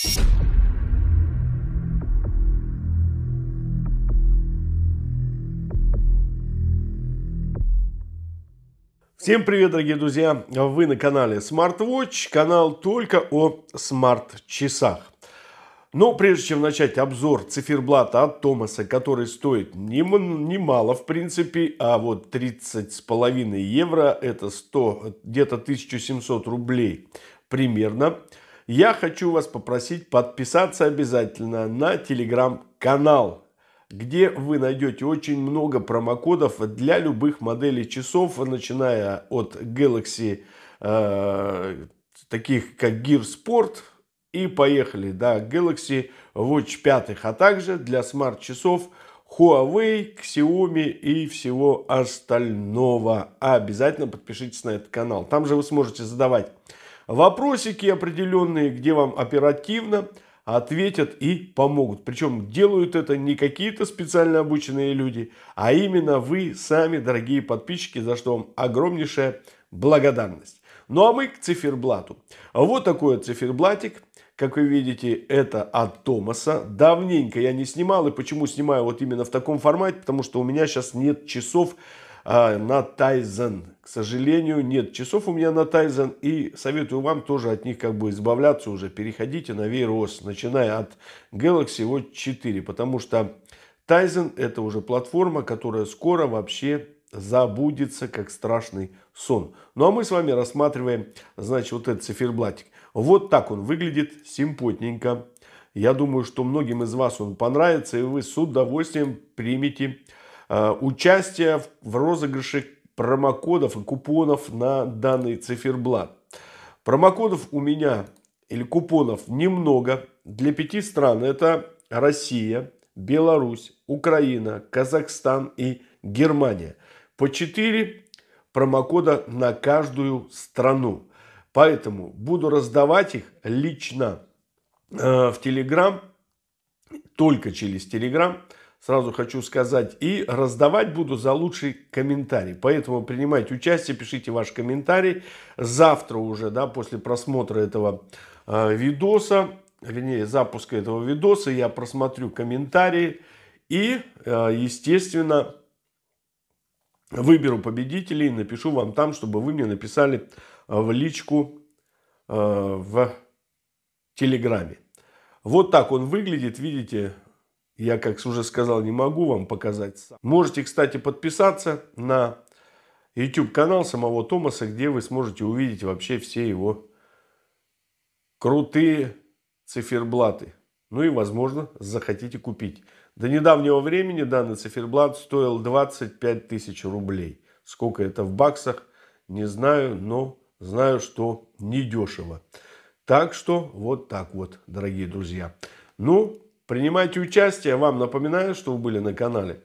Всем привет, дорогие друзья! Вы на канале SmartWatch, канал только о смарт-часах. Но прежде чем начать обзор циферблата от Томаса, который стоит немало, в принципе, а вот 30,5 евро, это 100, где-то 1700 рублей примерно – я хочу вас попросить подписаться обязательно на телеграм-канал где вы найдете очень много промокодов для любых моделей часов, начиная от Galaxy, э, таких как Gear Sport, и поехали да, Galaxy Watch 5, а также для смарт-часов Huawei, Xiaomi и всего остального. А обязательно подпишитесь на этот канал. Там же вы сможете задавать Вопросики определенные, где вам оперативно ответят и помогут. Причем делают это не какие-то специально обученные люди, а именно вы сами, дорогие подписчики, за что вам огромнейшая благодарность. Ну а мы к циферблату. Вот такой циферблатик. Как вы видите, это от Томаса. Давненько я не снимал. И почему снимаю вот именно в таком формате? Потому что у меня сейчас нет часов а, на Тайзен. К сожалению, нет часов у меня на Тайзен. И советую вам тоже от них как бы избавляться уже. Переходите на VROS, начиная от Galaxy Watch 4. Потому что Тайзен это уже платформа, которая скоро вообще забудется, как страшный сон. Ну а мы с вами рассматриваем, значит, вот этот циферблатик. Вот так он выглядит, симпотненько. Я думаю, что многим из вас он понравится, и вы с удовольствием примете Э, участие в розыгрыше промокодов и купонов на данный циферблат. Промокодов у меня или купонов немного. Для пяти стран это Россия, Беларусь, Украина, Казахстан и Германия. По четыре промокода на каждую страну. Поэтому буду раздавать их лично э, в Телеграм, только через Телеграм сразу хочу сказать. И раздавать буду за лучший комментарий. Поэтому принимайте участие, пишите ваш комментарий. Завтра уже, да, после просмотра этого э, видоса, вернее, запуска этого видоса, я просмотрю комментарии. И, э, естественно, выберу победителей и напишу вам там, чтобы вы мне написали э, в личку э, в Телеграме. Вот так он выглядит, видите, я, как уже сказал, не могу вам показать. Можете, кстати, подписаться на YouTube-канал самого Томаса, где вы сможете увидеть вообще все его крутые циферблаты. Ну и, возможно, захотите купить. До недавнего времени данный циферблат стоил 25 тысяч рублей. Сколько это в баксах, не знаю, но знаю, что недешево. Так что вот так вот, дорогие друзья. Ну, Принимайте участие. Вам напоминаю, что вы были на канале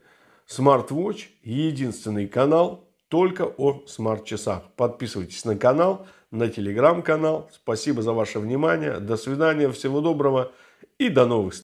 SmartWatch. Единственный канал только о смарт-часах. Подписывайтесь на канал, на телеграм-канал. Спасибо за ваше внимание. До свидания. Всего доброго и до новых встреч.